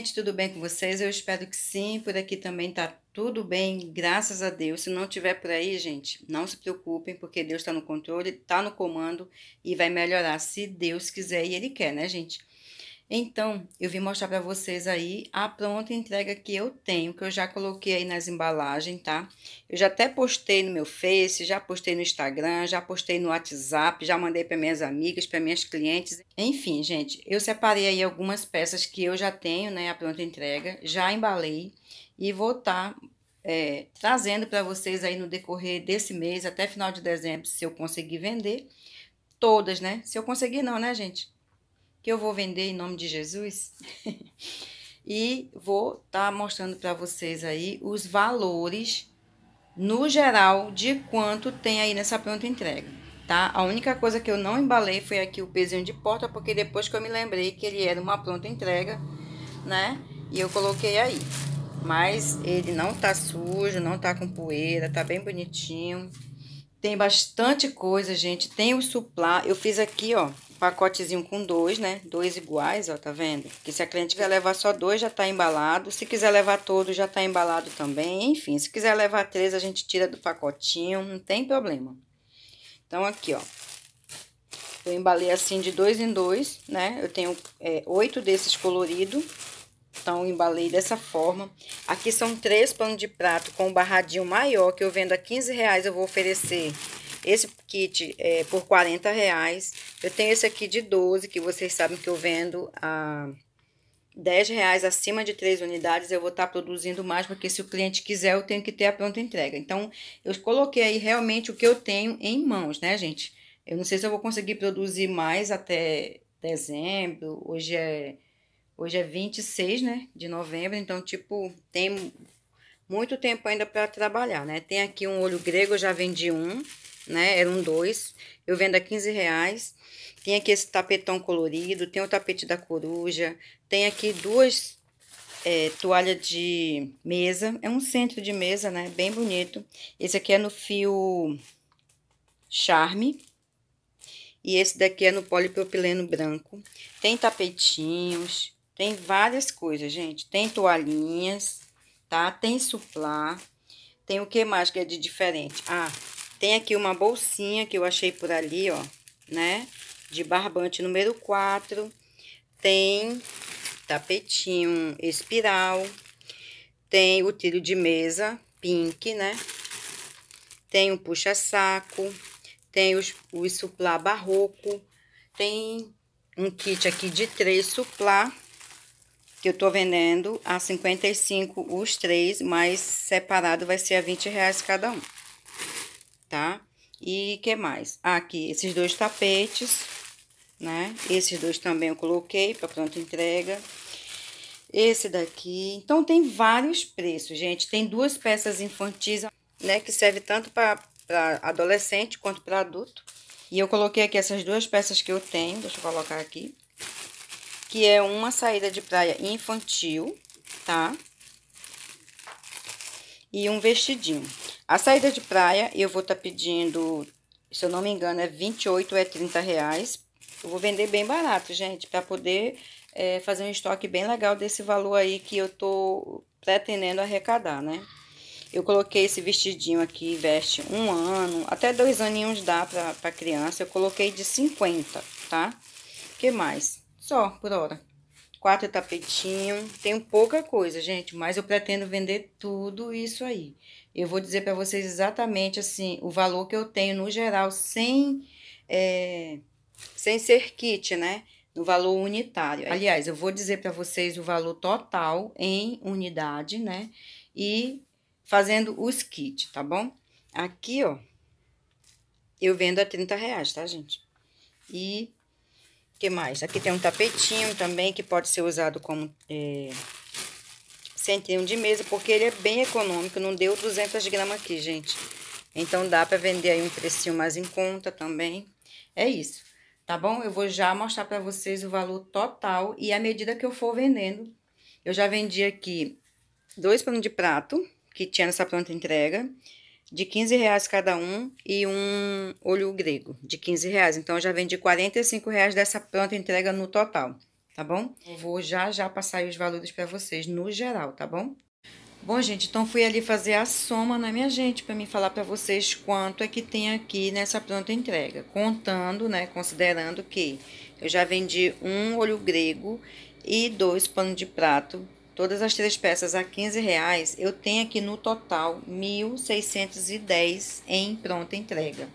gente, tudo bem com vocês? Eu espero que sim. Por aqui também tá tudo bem, graças a Deus. Se não tiver por aí, gente, não se preocupem, porque Deus está no controle, tá no comando e vai melhorar se Deus quiser e Ele quer, né, gente? Então, eu vim mostrar para vocês aí a pronta entrega que eu tenho, que eu já coloquei aí nas embalagens, tá? Eu já até postei no meu Face, já postei no Instagram, já postei no WhatsApp, já mandei para minhas amigas, para minhas clientes. Enfim, gente, eu separei aí algumas peças que eu já tenho, né, a pronta entrega, já embalei e vou estar tá, é, trazendo para vocês aí no decorrer desse mês, até final de dezembro, se eu conseguir vender todas, né? Se eu conseguir não, né, gente? que eu vou vender em nome de Jesus. e vou estar tá mostrando para vocês aí os valores no geral de quanto tem aí nessa pronta entrega, tá? A única coisa que eu não embalei foi aqui o pezinho de porta, porque depois que eu me lembrei que ele era uma pronta entrega, né? E eu coloquei aí. Mas ele não tá sujo, não tá com poeira, tá bem bonitinho. Tem bastante coisa, gente. Tem o suplá. Eu fiz aqui, ó pacotezinho com dois, né? Dois iguais, ó, tá vendo? Porque se a cliente quiser levar só dois, já tá embalado. Se quiser levar todo, já tá embalado também. Enfim, se quiser levar três, a gente tira do pacotinho, não tem problema. Então, aqui, ó. Eu embalei assim de dois em dois, né? Eu tenho é, oito desses colorido. Então, embalei dessa forma. Aqui são três panos de prato com barradinho maior, que eu vendo a 15 reais. Eu vou oferecer esse kit é, por 40 reais. Eu tenho esse aqui de 12, que vocês sabem que eu vendo a 10 reais acima de 3 unidades, eu vou estar tá produzindo mais, porque se o cliente quiser, eu tenho que ter a pronta entrega. Então, eu coloquei aí realmente o que eu tenho em mãos, né, gente? Eu não sei se eu vou conseguir produzir mais até dezembro, hoje é... Hoje é 26, né, de novembro, então, tipo, tem muito tempo ainda para trabalhar, né? Tem aqui um olho grego, eu já vendi um né? Eram dois. Eu vendo a 15 reais. Tem aqui esse tapetão colorido, tem o tapete da coruja, tem aqui duas é, toalha de mesa. É um centro de mesa, né? Bem bonito. Esse aqui é no fio charme. E esse daqui é no polipropileno branco. Tem tapetinhos, tem várias coisas, gente. Tem toalhinhas, tá? Tem suplá. Tem o que mais que é de diferente? Ah, tem aqui uma bolsinha que eu achei por ali, ó, né? De barbante número 4. Tem tapetinho espiral. Tem o tiro de mesa pink, né? Tem o puxa-saco. Tem os, o suplá barroco. Tem um kit aqui de três suplá que eu tô vendendo a 55 os três, mas separado vai ser a 20 reais cada um tá? E que mais? Ah, aqui, esses dois tapetes, né? Esses dois também eu coloquei para pronta entrega. Esse daqui. Então, tem vários preços, gente. Tem duas peças infantis, né? Que serve tanto para adolescente quanto para adulto. E eu coloquei aqui essas duas peças que eu tenho. Deixa eu colocar aqui. Que é uma saída de praia infantil, tá? E um vestidinho. A saída de praia, eu vou estar tá pedindo, se eu não me engano, é 28 é 30 reais. Eu vou vender bem barato, gente, para poder é, fazer um estoque bem legal desse valor aí que eu tô pretendendo arrecadar, né? Eu coloquei esse vestidinho aqui, veste um ano, até dois aninhos dá pra, pra criança. Eu coloquei de 50, tá? que mais? Só, por hora. Quatro tapetinhos. Tenho pouca coisa, gente, mas eu pretendo vender tudo isso aí eu vou dizer para vocês exatamente assim o valor que eu tenho no geral sem é, sem ser kit, né? No valor unitário. Aliás, eu vou dizer para vocês o valor total em unidade, né? E fazendo os kits, tá bom? Aqui, ó, eu vendo a 30 reais, tá, gente? E que mais? Aqui tem um tapetinho também que pode ser usado como é, 101 de mesa, porque ele é bem econômico, não deu 200 gramas aqui, gente. Então, dá para vender aí um precinho mais em conta também. É isso, tá bom? Eu vou já mostrar para vocês o valor total e a medida que eu for vendendo. Eu já vendi aqui dois panos de prato, que tinha nessa pronta entrega, de 15 reais cada um, e um olho grego, de 15 reais. Então, eu já vendi 45 reais dessa pronta entrega no total tá bom? vou já já passar os valores para vocês no geral, tá bom? Bom, gente, então fui ali fazer a soma na né, minha gente para me falar para vocês quanto é que tem aqui nessa pronta entrega, contando, né, considerando que eu já vendi um olho grego e dois pano de prato, todas as três peças a 15 reais, eu tenho aqui no total 1.610 em pronta entrega.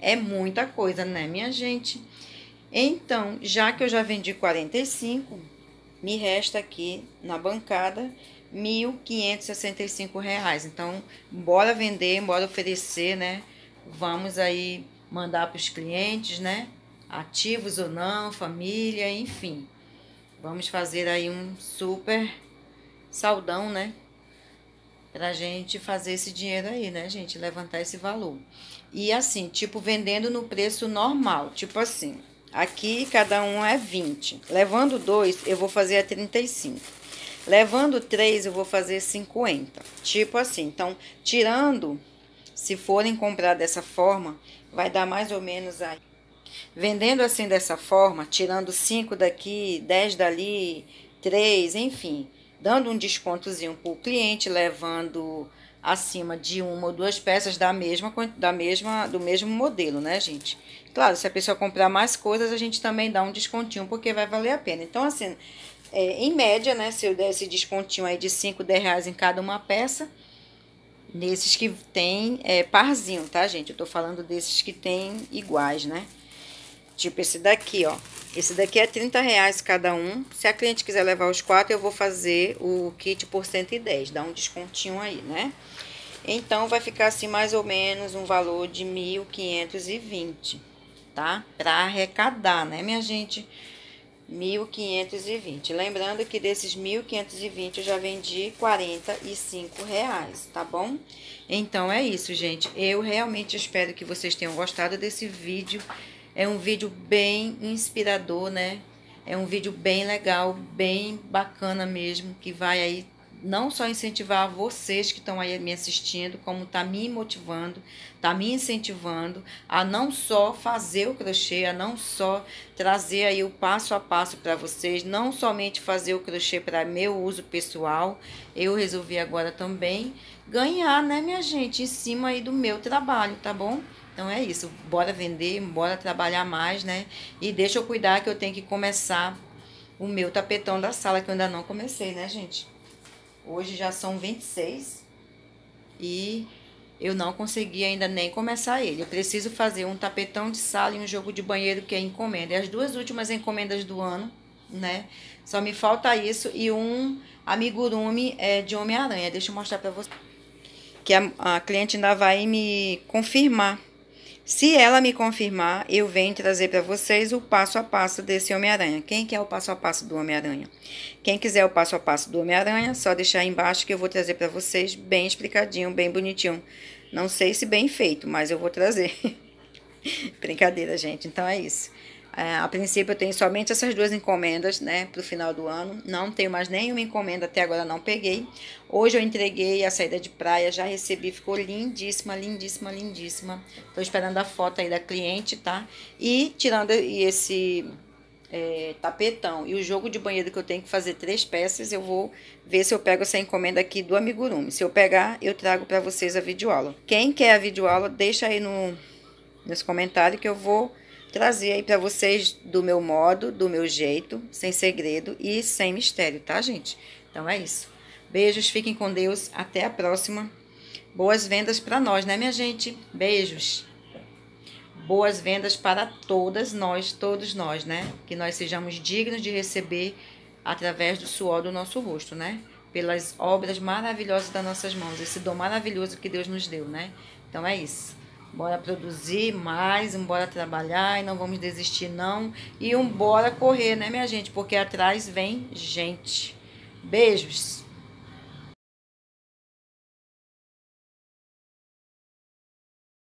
É muita coisa, né, minha gente? Então, já que eu já vendi 45, me resta aqui na bancada R$ 1.565. Então, bora vender, bora oferecer, né? Vamos aí mandar para os clientes, né? Ativos ou não, família, enfim. Vamos fazer aí um super saudão, né? Pra gente fazer esse dinheiro aí, né, gente? Levantar esse valor. E assim, tipo, vendendo no preço normal. Tipo assim, Aqui cada um é 20. Levando dois eu vou fazer a 35. Levando três eu vou fazer 50. Tipo assim. Então, tirando, se forem comprar dessa forma, vai dar mais ou menos aí. Vendendo assim dessa forma, tirando 5 daqui, 10 dali, 3, enfim, dando um descontozinho para o cliente, levando acima de uma ou duas peças da mesma da mesma do mesmo modelo, né, gente? Claro, se a pessoa comprar mais coisas, a gente também dá um descontinho, porque vai valer a pena. Então, assim, é, em média, né, se eu der esse descontinho aí de 5, 10 reais em cada uma peça, nesses que tem é, parzinho, tá, gente? Eu tô falando desses que tem iguais, né? Tipo esse daqui, ó. Esse daqui é 30 reais cada um. Se a cliente quiser levar os quatro, eu vou fazer o kit por 110, dá um descontinho aí, né? Então, vai ficar assim mais ou menos um valor de 1.520 tá? Para arrecadar, né, minha gente? 1.520. Lembrando que desses 1.520 eu já vendi 45 reais, tá bom? Então é isso, gente. Eu realmente espero que vocês tenham gostado desse vídeo. É um vídeo bem inspirador, né? É um vídeo bem legal, bem bacana mesmo, que vai aí não só incentivar vocês que estão aí me assistindo, como tá me motivando, tá me incentivando a não só fazer o crochê, a não só trazer aí o passo a passo para vocês, não somente fazer o crochê para meu uso pessoal, eu resolvi agora também ganhar, né, minha gente, em cima aí do meu trabalho, tá bom? Então é isso, bora vender, bora trabalhar mais, né? E deixa eu cuidar que eu tenho que começar o meu tapetão da sala que eu ainda não comecei, né, gente? Hoje já são 26 e eu não consegui ainda nem começar ele. Eu preciso fazer um tapetão de sala e um jogo de banheiro que é encomenda. E é as duas últimas encomendas do ano, né? Só me falta isso e um amigurumi é, de Homem-Aranha. Deixa eu mostrar para você Que a, a cliente ainda vai me confirmar se ela me confirmar, eu venho trazer para vocês o passo a passo desse Homem-Aranha. Quem quer o passo a passo do Homem-Aranha? Quem quiser o passo a passo do Homem-Aranha, só deixar aí embaixo que eu vou trazer para vocês bem explicadinho, bem bonitinho. Não sei se bem feito, mas eu vou trazer. Brincadeira, gente. Então é isso. É, a princípio eu tenho somente essas duas encomendas, né, para o final do ano. Não tenho mais nenhuma encomenda até agora, não peguei. Hoje eu entreguei a saída de praia, já recebi, ficou lindíssima, lindíssima, lindíssima. Estou esperando a foto aí da cliente, tá? E tirando esse é, tapetão e o jogo de banheiro que eu tenho que fazer três peças, eu vou ver se eu pego essa encomenda aqui do Amigurumi. Se eu pegar, eu trago para vocês a videoaula. Quem quer a videoaula, deixa aí no, nos comentários que eu vou trazer aí para vocês do meu modo, do meu jeito, sem segredo e sem mistério, tá, gente? Então é isso. Beijos, fiquem com Deus, até a próxima. Boas vendas para nós, né, minha gente? Beijos. Boas vendas para todas nós, todos nós, né? Que nós sejamos dignos de receber através do suor do nosso rosto, né? Pelas obras maravilhosas das nossas mãos, esse dom maravilhoso que Deus nos deu, né? Então é isso. Bora produzir mais, bora trabalhar e não vamos desistir não. E um bora correr, né, minha gente? Porque atrás vem gente. Beijos.